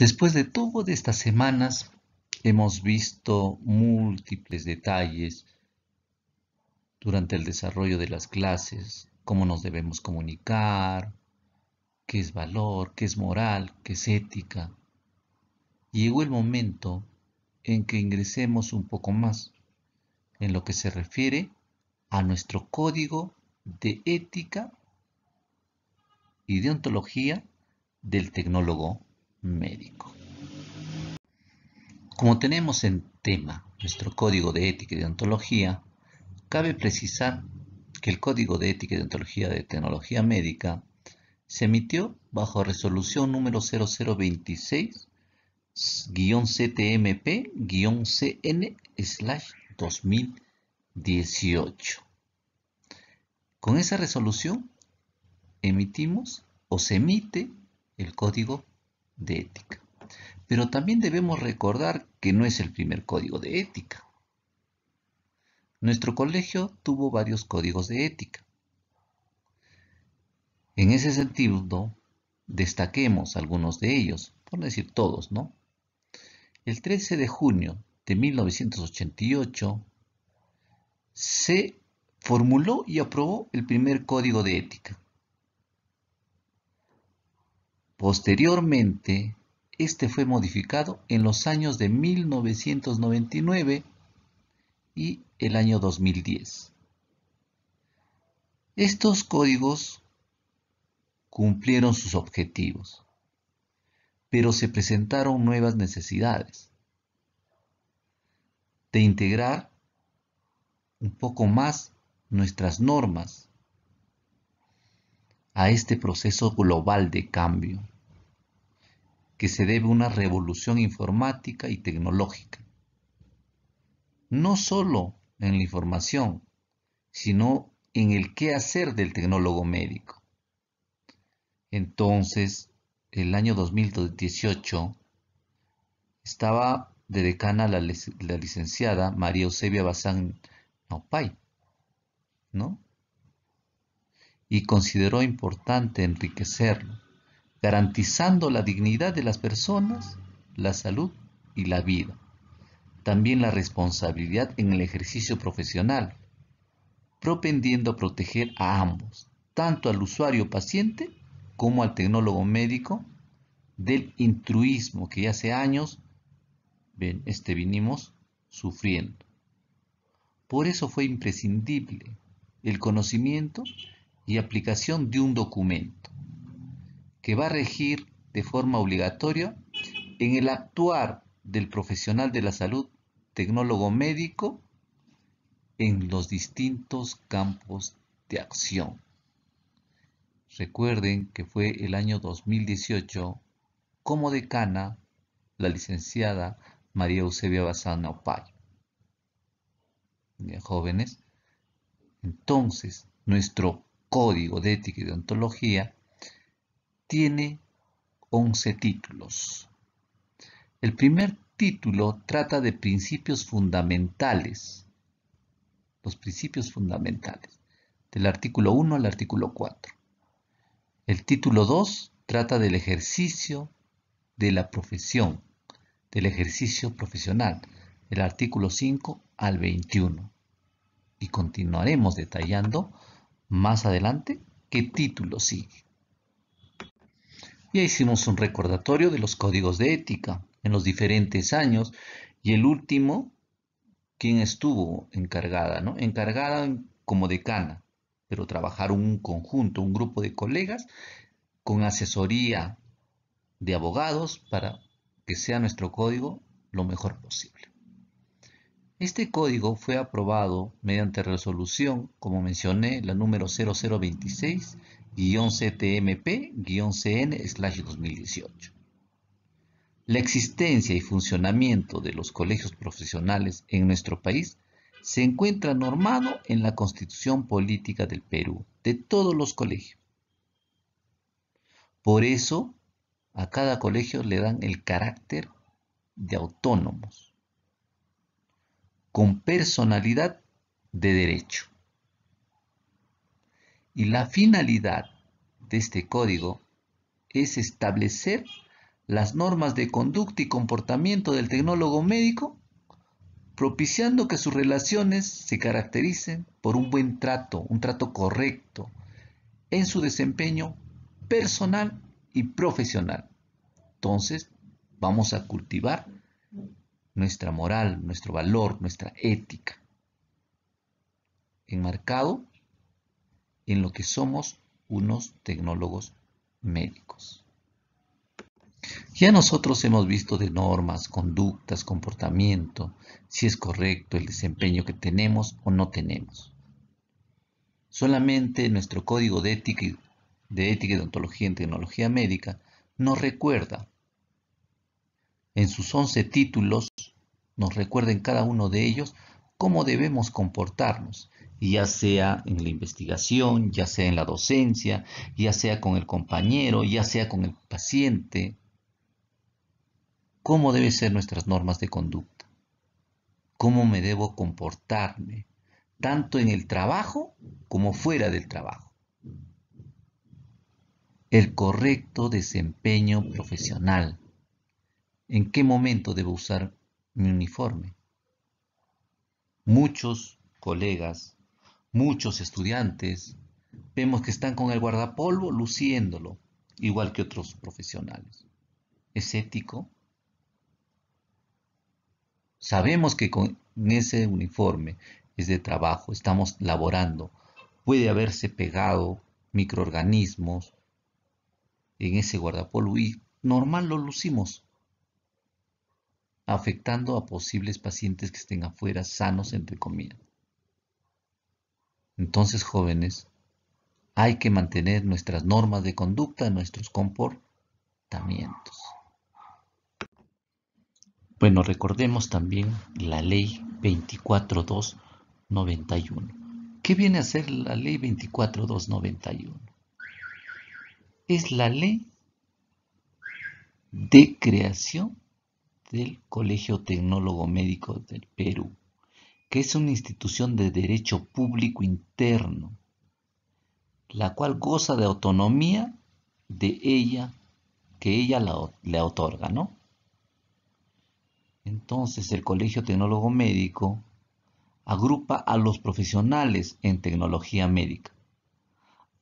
Después de todas estas semanas, hemos visto múltiples detalles durante el desarrollo de las clases, cómo nos debemos comunicar, qué es valor, qué es moral, qué es ética. Llegó el momento en que ingresemos un poco más en lo que se refiere a nuestro código de ética y deontología del tecnólogo médico. Como tenemos en tema nuestro código de ética y de ontología, cabe precisar que el código de ética y de ontología de tecnología médica se emitió bajo resolución número 0026 CTMP-CN-2018. Con esa resolución emitimos o se emite el código de ética. Pero también debemos recordar que no es el primer código de ética. Nuestro colegio tuvo varios códigos de ética. En ese sentido, destaquemos algunos de ellos, por decir todos, ¿no? El 13 de junio de 1988 se formuló y aprobó el primer código de ética, Posteriormente, este fue modificado en los años de 1999 y el año 2010. Estos códigos cumplieron sus objetivos, pero se presentaron nuevas necesidades de integrar un poco más nuestras normas a este proceso global de cambio que se debe una revolución informática y tecnológica. No solo en la información, sino en el qué hacer del tecnólogo médico. Entonces, el año 2018, estaba de decana la, licenciada María Eusebia Bazán Naupay, ¿no? Y consideró importante enriquecerlo garantizando la dignidad de las personas, la salud y la vida. También la responsabilidad en el ejercicio profesional, propendiendo a proteger a ambos, tanto al usuario paciente como al tecnólogo médico, del intruismo que hace años ven, este vinimos sufriendo. Por eso fue imprescindible el conocimiento y aplicación de un documento que va a regir de forma obligatoria en el actuar del profesional de la salud, tecnólogo médico, en los distintos campos de acción. Recuerden que fue el año 2018 como decana la licenciada María Eusebia Bazán Opay. Jóvenes, entonces nuestro código de ética y de ontología tiene 11 títulos. El primer título trata de principios fundamentales, los principios fundamentales, del artículo 1 al artículo 4. El título 2 trata del ejercicio de la profesión, del ejercicio profesional, del artículo 5 al 21. Y continuaremos detallando más adelante qué título sigue. Ya hicimos un recordatorio de los códigos de ética en los diferentes años y el último, quién estuvo encargada, ¿no? Encargada como decana, pero trabajaron un conjunto, un grupo de colegas con asesoría de abogados para que sea nuestro código lo mejor posible. Este código fue aprobado mediante resolución, como mencioné, la número 0026 ctmp-cn-2018. La existencia y funcionamiento de los colegios profesionales en nuestro país se encuentra normado en la Constitución Política del Perú, de todos los colegios. Por eso, a cada colegio le dan el carácter de autónomos, con personalidad de derecho. Y la finalidad de este código es establecer las normas de conducta y comportamiento del tecnólogo médico, propiciando que sus relaciones se caractericen por un buen trato, un trato correcto en su desempeño personal y profesional. Entonces, vamos a cultivar nuestra moral, nuestro valor, nuestra ética, enmarcado en lo que somos unos tecnólogos médicos. Ya nosotros hemos visto de normas, conductas, comportamiento, si es correcto el desempeño que tenemos o no tenemos. Solamente nuestro código de ética, de ética y ontología en tecnología médica nos recuerda, en sus 11 títulos, nos recuerda en cada uno de ellos cómo debemos comportarnos ya sea en la investigación, ya sea en la docencia, ya sea con el compañero, ya sea con el paciente. ¿Cómo deben ser nuestras normas de conducta? ¿Cómo me debo comportarme? Tanto en el trabajo como fuera del trabajo. El correcto desempeño profesional. ¿En qué momento debo usar mi uniforme? Muchos colegas Muchos estudiantes vemos que están con el guardapolvo luciéndolo, igual que otros profesionales. ¿Es ético? Sabemos que con ese uniforme es de trabajo, estamos laborando, puede haberse pegado microorganismos en ese guardapolvo y normal lo lucimos, afectando a posibles pacientes que estén afuera sanos, entre comillas. Entonces, jóvenes, hay que mantener nuestras normas de conducta, nuestros comportamientos. Bueno, recordemos también la ley 24291. ¿Qué viene a ser la ley 24291? Es la ley de creación del Colegio Tecnólogo Médico del Perú que es una institución de derecho público interno, la cual goza de autonomía de ella, que ella le otorga, ¿no? Entonces el Colegio Tecnólogo Médico agrupa a los profesionales en tecnología médica,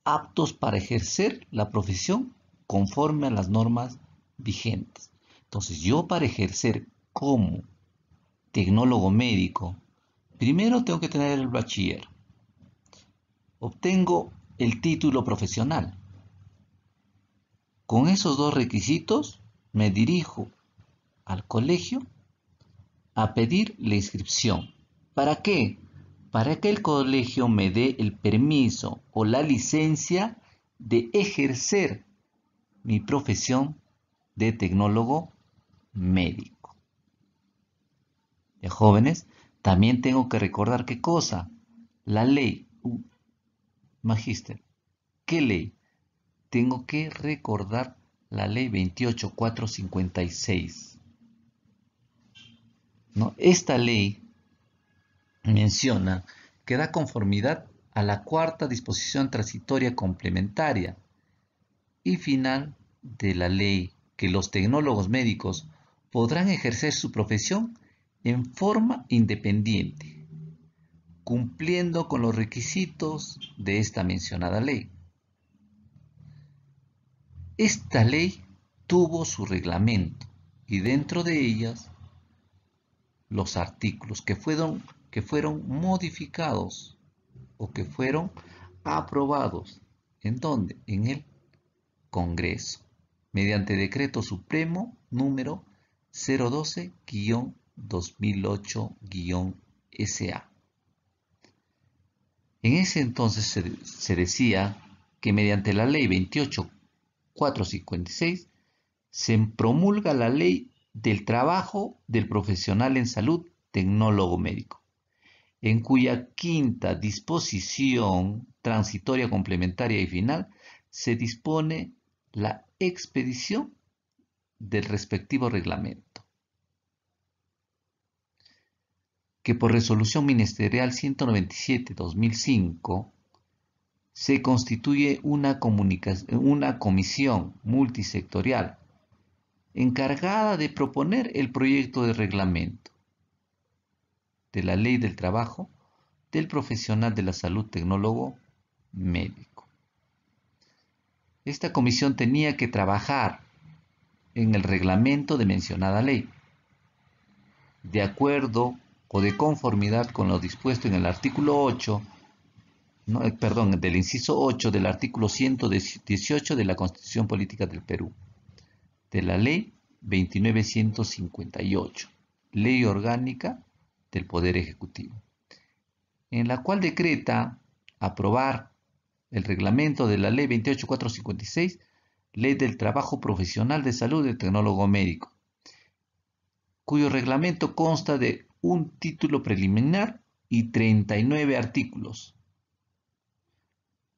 aptos para ejercer la profesión conforme a las normas vigentes. Entonces yo para ejercer como tecnólogo médico Primero tengo que tener el bachiller. Obtengo el título profesional. Con esos dos requisitos me dirijo al colegio a pedir la inscripción. ¿Para qué? Para que el colegio me dé el permiso o la licencia de ejercer mi profesión de tecnólogo médico. De jóvenes, también tengo que recordar qué cosa. La ley. Uh, magister, magíster. ¿Qué ley? Tengo que recordar la ley 28456. ¿No? Esta ley menciona que da conformidad a la cuarta disposición transitoria complementaria y final de la ley que los tecnólogos médicos podrán ejercer su profesión en forma independiente, cumpliendo con los requisitos de esta mencionada ley. Esta ley tuvo su reglamento y dentro de ellas los artículos que fueron, que fueron modificados o que fueron aprobados. ¿En donde En el Congreso, mediante decreto supremo número 012 2008-SA. En ese entonces se, decía que mediante la ley 28456 se promulga la ley del trabajo del profesional en salud tecnólogo médico, en cuya quinta disposición transitoria complementaria y final se dispone la expedición del respectivo reglamento. que por resolución ministerial 197-2005 se constituye una, comisión multisectorial encargada de proponer el proyecto de reglamento de la ley del trabajo del profesional de la salud tecnólogo médico. Esta comisión tenía que trabajar en el reglamento de mencionada ley, de acuerdo o de conformidad con lo dispuesto en el artículo 8, eh, perdón, del inciso 8 del artículo 118 de la Constitución Política del Perú, de la Ley 2958, Ley Orgánica del Poder Ejecutivo, en la cual decreta aprobar el reglamento de la Ley 28456, Ley del Trabajo Profesional de Salud del Tecnólogo Médico, cuyo reglamento consta de un título preliminar y 39 artículos.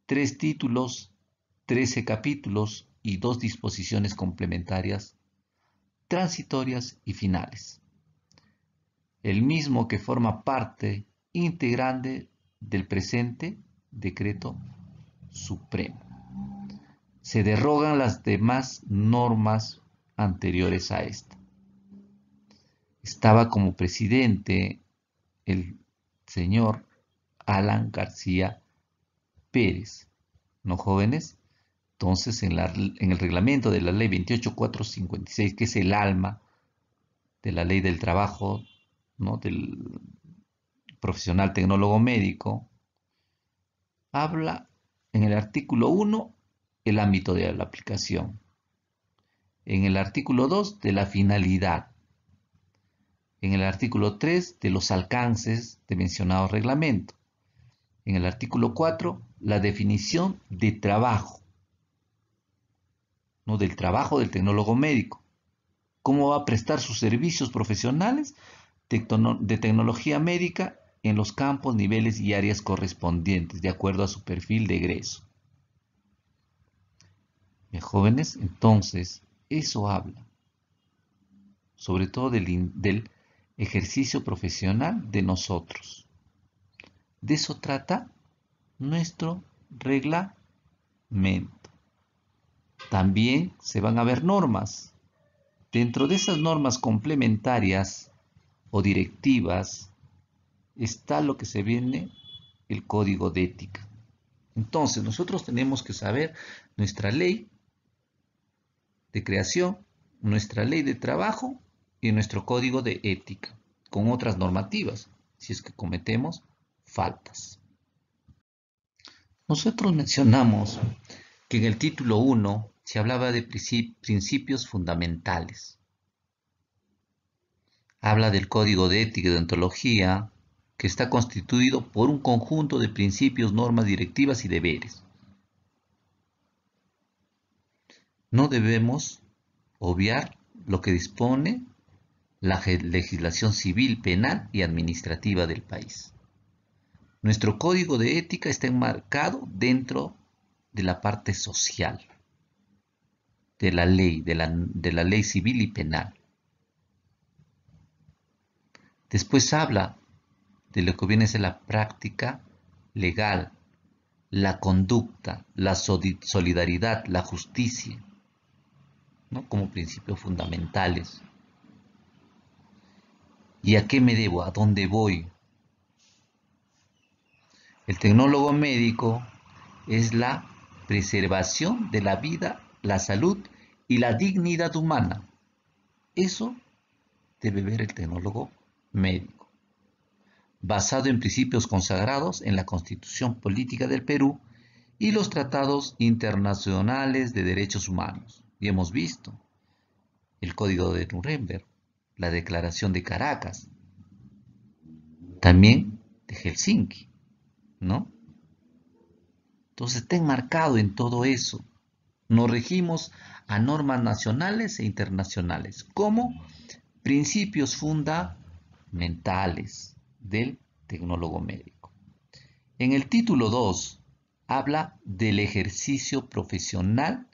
Tres títulos, 13 capítulos y dos disposiciones complementarias, transitorias y finales. El mismo que forma parte integrante del presente decreto supremo. Se derrogan las demás normas anteriores a esta estaba como presidente el señor Alan García Pérez, ¿no jóvenes? Entonces, en, el reglamento de la ley 28456, que es el alma de la ley del trabajo, ¿no? del profesional tecnólogo médico, habla en el artículo 1 el ámbito de la aplicación, en el artículo 2 de la finalidad, en el artículo 3 de los alcances de mencionado reglamento. En el artículo 4, la definición de trabajo, ¿no? del trabajo del tecnólogo médico. ¿Cómo va a prestar sus servicios profesionales de tecnología médica en los campos, niveles y áreas correspondientes, de acuerdo a su perfil de egreso? Bien, jóvenes, entonces, eso habla sobre todo del, del ejercicio profesional de nosotros. De eso trata nuestro reglamento. También se van a ver normas. Dentro de esas normas complementarias o directivas está lo que se viene el código de ética. Entonces, nosotros tenemos que saber nuestra ley de creación, nuestra ley de trabajo y nuestro código de ética con otras normativas si es que cometemos faltas. Nosotros mencionamos que en el título 1 se hablaba de principios fundamentales. Habla del código de ética y de ontología que está constituido por un conjunto de principios, normas, directivas y deberes. No debemos obviar lo que dispone la legislación civil, penal y administrativa del país. Nuestro código de ética está enmarcado dentro de la parte social, de la ley, de la, ley civil y penal. Después habla de lo que viene a ser la práctica legal, la conducta, la solidaridad, la justicia, ¿no? como principios fundamentales ¿Y a qué me debo? ¿A dónde voy? El tecnólogo médico es la preservación de la vida, la salud y la dignidad humana. Eso debe ver el tecnólogo médico. Basado en principios consagrados en la Constitución Política del Perú y los tratados internacionales de derechos humanos. Y hemos visto el Código de Nuremberg, la declaración de Caracas, también de Helsinki, ¿no? Entonces está enmarcado en todo eso. Nos regimos a normas nacionales e internacionales como principios fundamentales del tecnólogo médico. En el título 2 habla del ejercicio profesional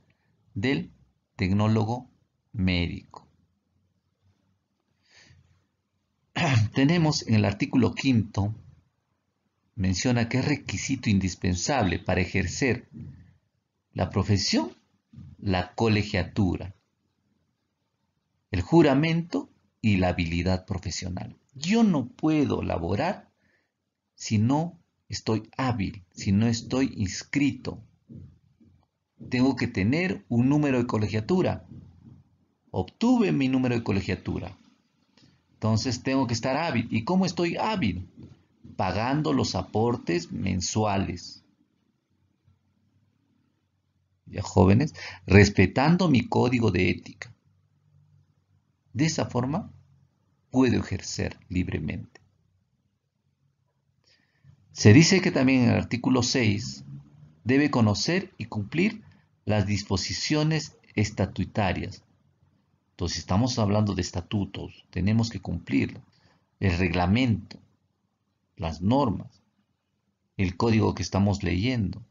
del tecnólogo médico. tenemos en el artículo quinto, menciona que es requisito indispensable para ejercer la profesión, la colegiatura, el juramento y la habilidad profesional. Yo no puedo laborar si no estoy hábil, si no estoy inscrito. Tengo que tener un número de colegiatura. Obtuve mi número de colegiatura. Entonces tengo que estar hábil. ¿Y cómo estoy hábil? Pagando los aportes mensuales. Ya jóvenes, respetando mi código de ética. De esa forma puedo ejercer libremente. Se dice que también en el artículo 6 debe conocer y cumplir las disposiciones estatutarias entonces, estamos hablando de estatutos, tenemos que cumplirlo. El reglamento, las normas, el código que estamos leyendo.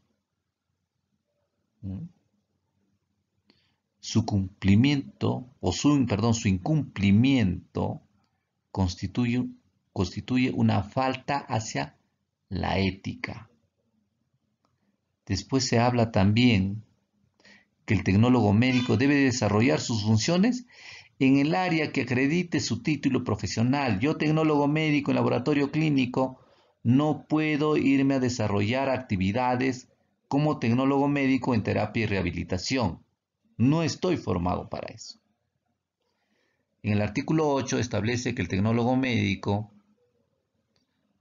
Su cumplimiento, o su, perdón, su incumplimiento constituye, constituye una falta hacia la ética. Después se habla también que el tecnólogo médico debe desarrollar sus funciones en el área que acredite su título profesional. Yo, tecnólogo médico en laboratorio clínico, no puedo irme a desarrollar actividades como tecnólogo médico en terapia y rehabilitación. No estoy formado para eso. En el artículo 8 establece que el tecnólogo médico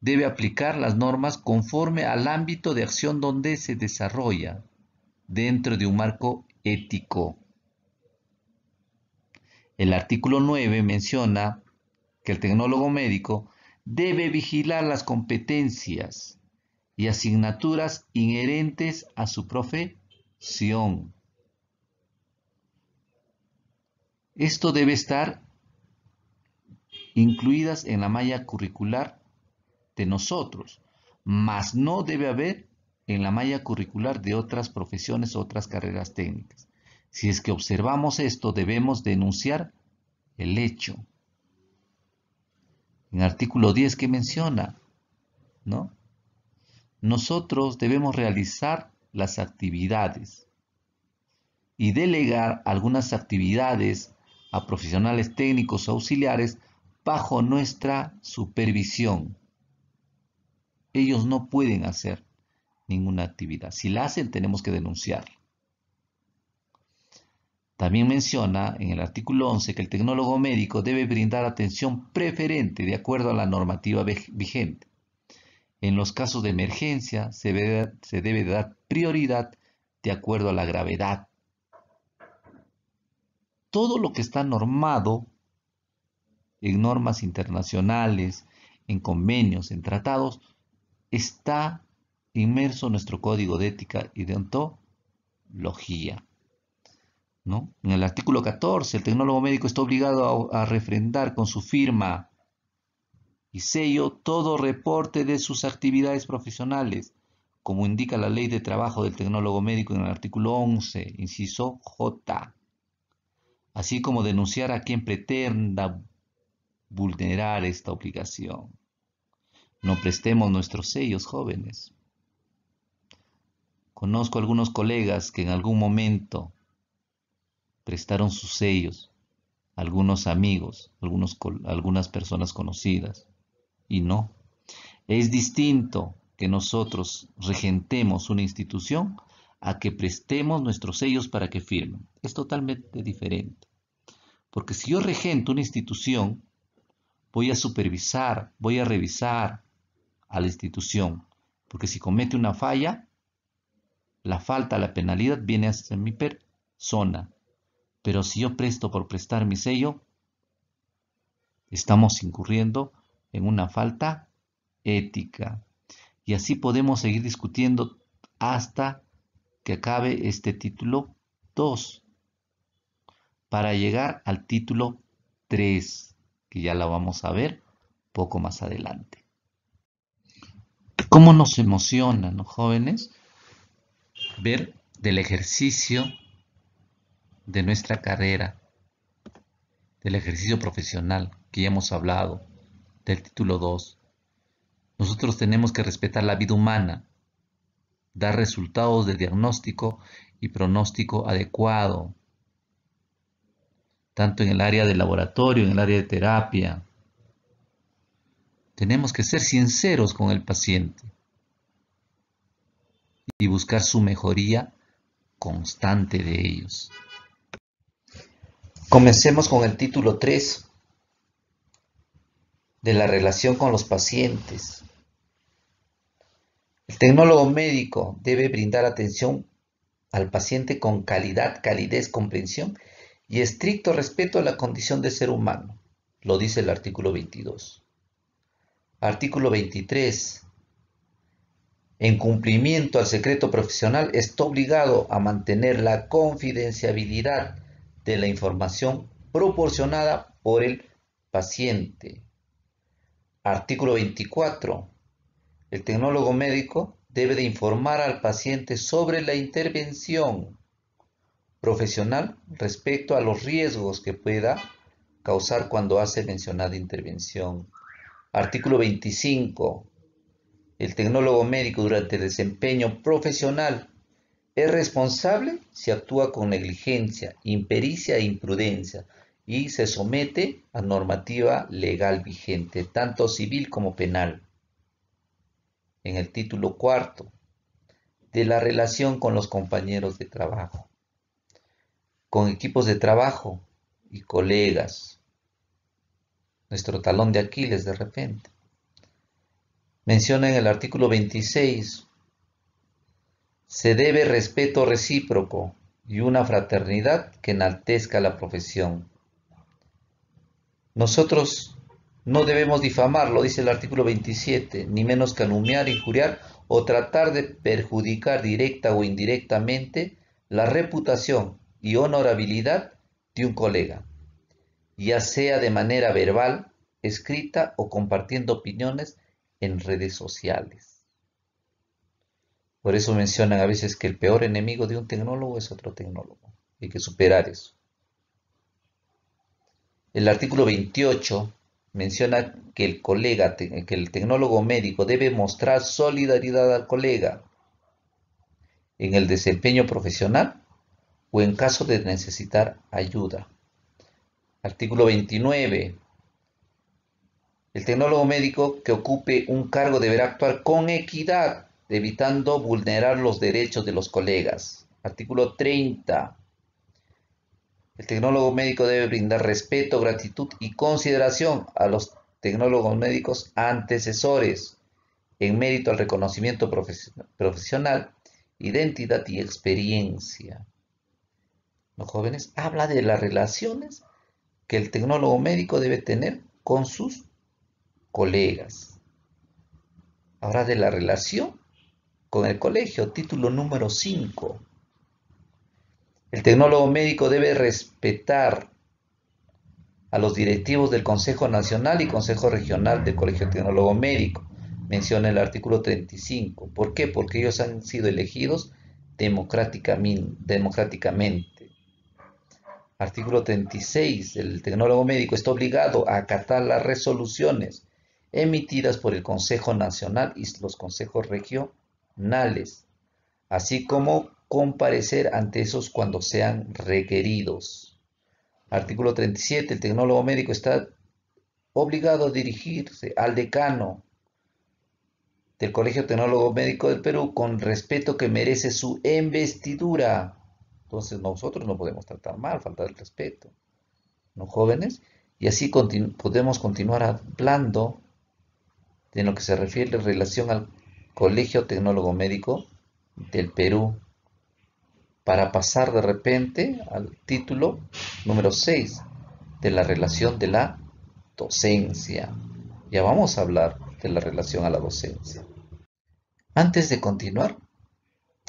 debe aplicar las normas conforme al ámbito de acción donde se desarrolla, dentro de un marco ético el artículo 9 menciona que el tecnólogo médico debe vigilar las competencias y asignaturas inherentes a su profesión. Esto debe estar incluidas en la malla curricular de nosotros, mas no debe haber en la malla curricular de otras profesiones, otras carreras técnicas. Si es que observamos esto, debemos denunciar el hecho. En artículo 10 que menciona, ¿no? Nosotros debemos realizar las actividades y delegar algunas actividades a profesionales técnicos auxiliares bajo nuestra supervisión. Ellos no pueden hacer ninguna actividad. Si la hacen, tenemos que denunciarla. También menciona en el artículo 11 que el tecnólogo médico debe brindar atención preferente de acuerdo a la normativa vigente. En los casos de emergencia se debe, dar prioridad de acuerdo a la gravedad. Todo lo que está normado en normas internacionales, en convenios, en tratados, está inmerso en nuestro código de ética y de ontología. En el artículo 14, el tecnólogo médico está obligado a, a refrendar con su firma y sello todo reporte de sus actividades profesionales, como indica la ley de trabajo del tecnólogo médico en el artículo 11, inciso J, así como denunciar a quien pretenda vulnerar esta obligación. No prestemos nuestros sellos, jóvenes. Conozco algunos colegas que en algún momento prestaron sus sellos, algunos amigos, algunos, algunas personas conocidas, y no. Es distinto que nosotros regentemos una institución a que prestemos nuestros sellos para que firmen. Es totalmente diferente. Porque si yo regento una institución, voy a supervisar, voy a revisar a la institución. Porque si comete una falla, la falta, la penalidad viene ser mi persona. Pero si yo presto por prestar mi sello, estamos incurriendo en una falta ética. Y así podemos seguir discutiendo hasta que acabe este título 2 para llegar al título 3, que ya la vamos a ver poco más adelante. ¿Cómo nos emocionan los jóvenes? Ver del ejercicio de nuestra carrera, del ejercicio profesional que ya hemos hablado, del título 2. Nosotros tenemos que respetar la vida humana, dar resultados de diagnóstico y pronóstico adecuado, tanto en el área de laboratorio, en el área de terapia. Tenemos que ser sinceros con el paciente y buscar su mejoría constante de ellos. Comencemos con el título 3 de la relación con los pacientes. El tecnólogo médico debe brindar atención al paciente con calidad, calidez, comprensión y estricto respeto a la condición de ser humano, lo dice el artículo 22. Artículo 23. En cumplimiento al secreto profesional, está obligado a mantener la confidencialidad de la información proporcionada por el paciente. Artículo 24. El tecnólogo médico debe de informar al paciente sobre la intervención profesional respecto a los riesgos que pueda causar cuando hace mencionada intervención. Artículo 25. El tecnólogo médico durante el desempeño profesional es responsable si actúa con negligencia, impericia e imprudencia y se somete a normativa legal vigente, tanto civil como penal. En el título cuarto, de la relación con los compañeros de trabajo, con equipos de trabajo y colegas, nuestro talón de Aquiles de repente. Menciona en el artículo 26 se debe respeto recíproco y una fraternidad que enaltezca la profesión. Nosotros no debemos difamarlo, dice el artículo 27, ni menos calumniar, injuriar o tratar de perjudicar directa o indirectamente la reputación y honorabilidad de un colega, ya sea de manera verbal, escrita o compartiendo opiniones en redes sociales. Por eso mencionan a veces que el peor enemigo de un tecnólogo es otro tecnólogo. Hay que superar eso. El artículo 28 menciona que el colega, que el tecnólogo médico debe mostrar solidaridad al colega en el desempeño profesional o en caso de necesitar ayuda. Artículo 29. El tecnólogo médico que ocupe un cargo deberá actuar con equidad evitando vulnerar los derechos de los colegas. Artículo 30. El tecnólogo médico debe brindar respeto, gratitud y consideración a los tecnólogos médicos antecesores en mérito al reconocimiento profesional, identidad y experiencia. Los jóvenes habla de las relaciones que el tecnólogo médico debe tener con sus colegas. Habla de la relación en el colegio, título número 5. El tecnólogo médico debe respetar a los directivos del Consejo Nacional y Consejo Regional del Colegio Tecnólogo Médico, menciona el artículo 35. ¿Por qué? Porque ellos han sido elegidos democráticamente. Artículo 36. El tecnólogo médico está obligado a acatar las resoluciones emitidas por el Consejo Nacional y los consejos regionales nales, así como comparecer ante esos cuando sean requeridos. Artículo 37. El tecnólogo médico está obligado a dirigirse al decano del Colegio Tecnólogo Médico del Perú con respeto que merece su investidura. Entonces nosotros no podemos tratar mal, faltar el respeto. los jóvenes? Y así podemos continuar hablando de lo que se refiere en relación al Colegio Tecnólogo Médico del Perú, para pasar de repente al título número 6 de la relación de la docencia. Ya vamos a hablar de la relación a la docencia. Antes de continuar,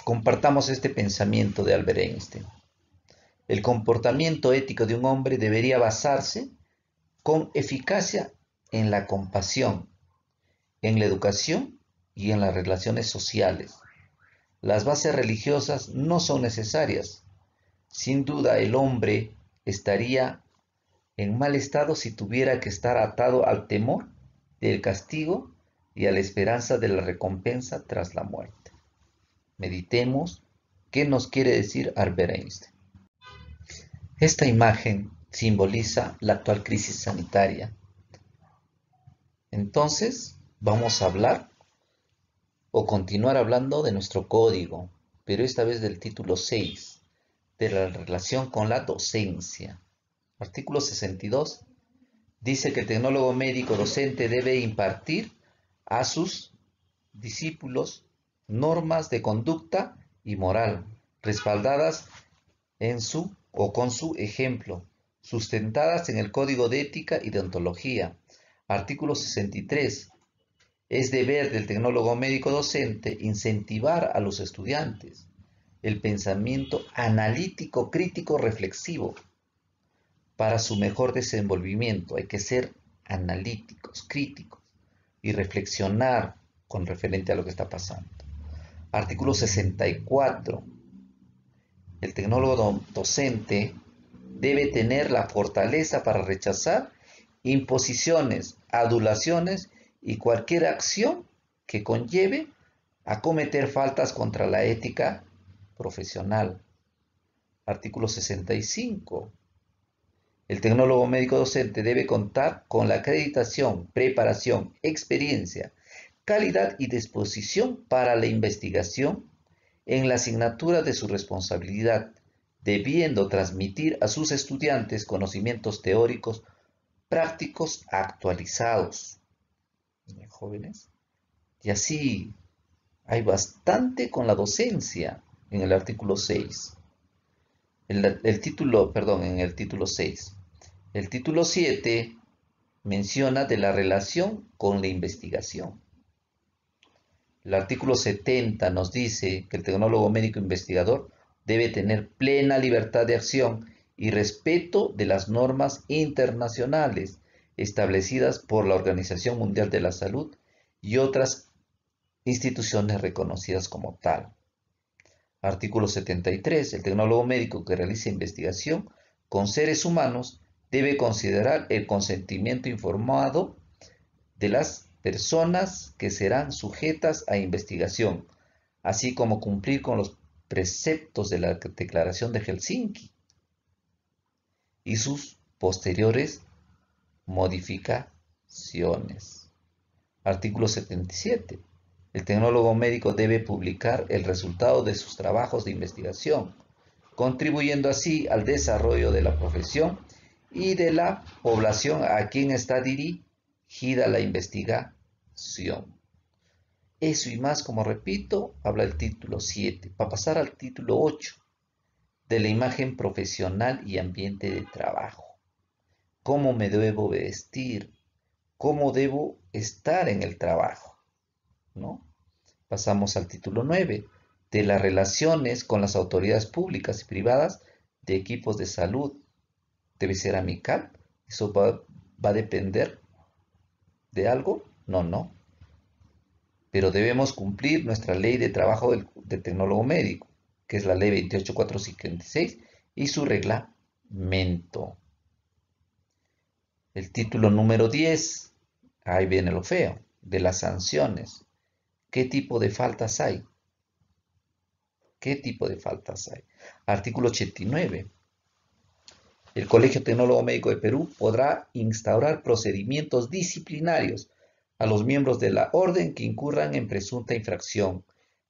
compartamos este pensamiento de Albert Einstein. El comportamiento ético de un hombre debería basarse con eficacia en la compasión, en la educación y en las relaciones sociales. Las bases religiosas no son necesarias. Sin duda el hombre estaría en mal estado si tuviera que estar atado al temor del castigo y a la esperanza de la recompensa tras la muerte. Meditemos qué nos quiere decir Albert Einstein. Esta imagen simboliza la actual crisis sanitaria. Entonces, vamos a hablar o continuar hablando de nuestro código, pero esta vez del título 6, de la relación con la docencia. Artículo 62 dice que el tecnólogo médico docente debe impartir a sus discípulos normas de conducta y moral, respaldadas en su o con su ejemplo, sustentadas en el Código de Ética y Deontología. Artículo 63. Es deber del tecnólogo médico docente incentivar a los estudiantes el pensamiento analítico, crítico, reflexivo. Para su mejor desenvolvimiento hay que ser analíticos, críticos y reflexionar con referente a lo que está pasando. Artículo 64. El tecnólogo docente debe tener la fortaleza para rechazar imposiciones, adulaciones y cualquier acción que conlleve a cometer faltas contra la ética profesional. Artículo 65. El tecnólogo médico docente debe contar con la acreditación, preparación, experiencia, calidad y disposición para la investigación en la asignatura de su responsabilidad, debiendo transmitir a sus estudiantes conocimientos teóricos prácticos actualizados jóvenes. Y así hay bastante con la docencia en el artículo 6. El, título, perdón, en el título 6. El título 7 menciona de la relación con la investigación. El artículo 70 nos dice que el tecnólogo médico investigador debe tener plena libertad de acción y respeto de las normas internacionales establecidas por la Organización Mundial de la Salud y otras instituciones reconocidas como tal. Artículo 73. El tecnólogo médico que realice investigación con seres humanos debe considerar el consentimiento informado de las personas que serán sujetas a investigación, así como cumplir con los preceptos de la Declaración de Helsinki y sus posteriores modificaciones. Artículo 77. El tecnólogo médico debe publicar el resultado de sus trabajos de investigación, contribuyendo así al desarrollo de la profesión y de la población a quien está dirigida la investigación. Eso y más, como repito, habla el título 7. Para pasar al título 8, de la imagen profesional y ambiente de trabajo cómo me debo vestir, cómo debo estar en el trabajo, ¿no? Pasamos al título 9, de las relaciones con las autoridades públicas y privadas de equipos de salud. ¿Debe ser amical? ¿Eso va, a depender de algo? No, no. Pero debemos cumplir nuestra ley de trabajo de tecnólogo médico, que es la ley 28456 y su reglamento. El título número 10, ahí viene lo feo, de las sanciones. ¿Qué tipo de faltas hay? ¿Qué tipo de faltas hay? Artículo 89. El Colegio Tecnólogo Médico de Perú podrá instaurar procedimientos disciplinarios a los miembros de la orden que incurran en presunta infracción,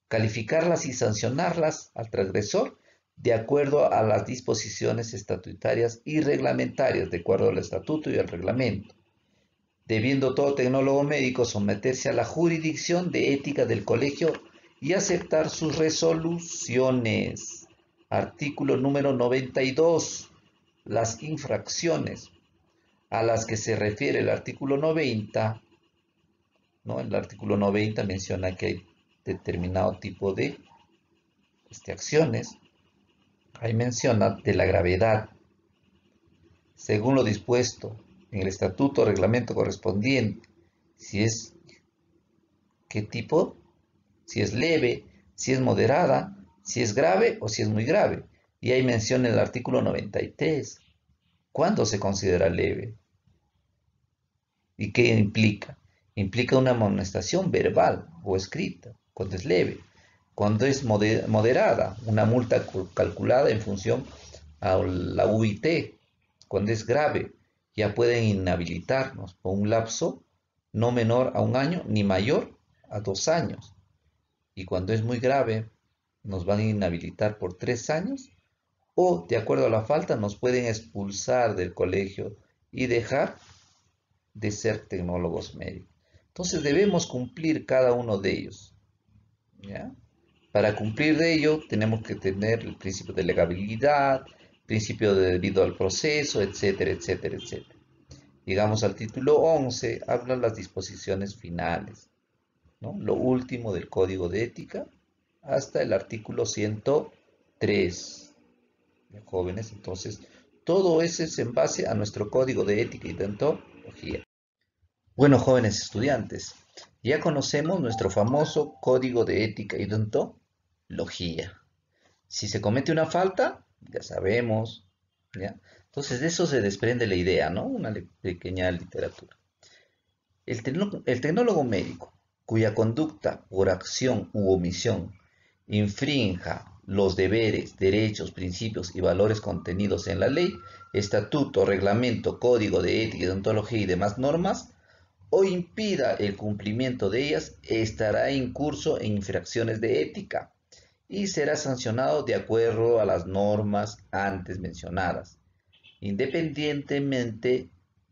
calificarlas y sancionarlas al transgresor de acuerdo a las disposiciones estatutarias y reglamentarias, de acuerdo al estatuto y al reglamento, debiendo todo tecnólogo médico someterse a la jurisdicción de ética del colegio y aceptar sus resoluciones. Artículo número 92. Las infracciones a las que se refiere el artículo 90, ¿no? El artículo 90 menciona que hay determinado tipo de este, acciones hay menciona de la gravedad. Según lo dispuesto en el estatuto o reglamento correspondiente, si es qué tipo, si es leve, si es moderada, si es grave o si es muy grave. Y hay mención en el artículo 93. ¿Cuándo se considera leve? ¿Y qué implica? Implica una amonestación verbal o escrita, cuando es leve cuando es moderada, una multa calculada en función a la UIT, cuando es grave, ya pueden inhabilitarnos por un lapso no menor a un año ni mayor a dos años. Y cuando es muy grave, nos van a inhabilitar por tres años o, de acuerdo a la falta, nos pueden expulsar del colegio y dejar de ser tecnólogos médicos. Entonces debemos cumplir cada uno de ellos. ¿Ya? Para cumplir de ello tenemos que tener el principio de legabilidad, principio de debido al proceso, etcétera, etcétera, etcétera. Llegamos al título 11, hablan las disposiciones finales, lo último del código de ética, hasta el artículo 103 jóvenes. Entonces, todo eso es en base a nuestro código de ética y deontología. Bueno, jóvenes estudiantes, ya conocemos nuestro famoso código de ética y deontología logía. Si se comete una falta, ya sabemos, ¿ya? Entonces de eso se desprende la idea, ¿no? Una pequeña literatura. El, tecnólogo médico, cuya conducta por acción u omisión infrinja los deberes, derechos, principios y valores contenidos en la ley, estatuto, reglamento, código de ética, deontología y demás normas, o impida el cumplimiento de ellas, estará en curso en infracciones de ética, y será sancionado de acuerdo a las normas antes mencionadas, independientemente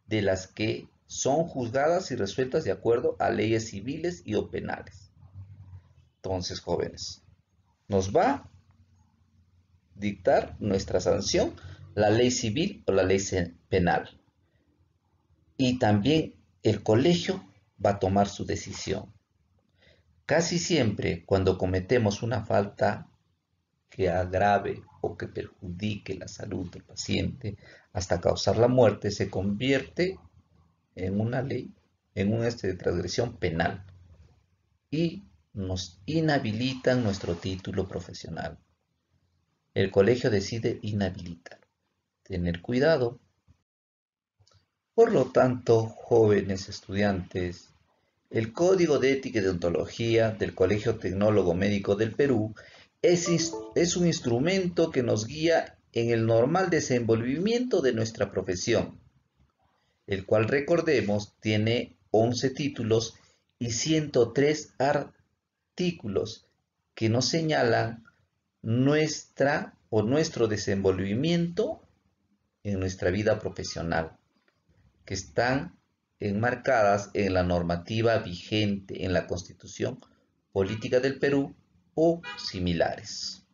de las que son juzgadas y resueltas de acuerdo a leyes civiles y o penales. Entonces, jóvenes, nos va a dictar nuestra sanción la ley civil o la ley penal. Y también el colegio va a tomar su decisión. Casi siempre cuando cometemos una falta que agrave o que perjudique la salud del paciente hasta causar la muerte, se convierte en una ley, en un este de transgresión penal y nos inhabilitan nuestro título profesional. El colegio decide inhabilitar. Tener cuidado. Por lo tanto, jóvenes estudiantes, el Código de Ética y Deontología del Colegio Tecnólogo Médico del Perú es, un instrumento que nos guía en el normal desenvolvimiento de nuestra profesión, el cual recordemos tiene 11 títulos y 103 artículos que nos señalan nuestra o nuestro desenvolvimiento en nuestra vida profesional, que están enmarcadas en la normativa vigente en la Constitución Política del Perú o similares.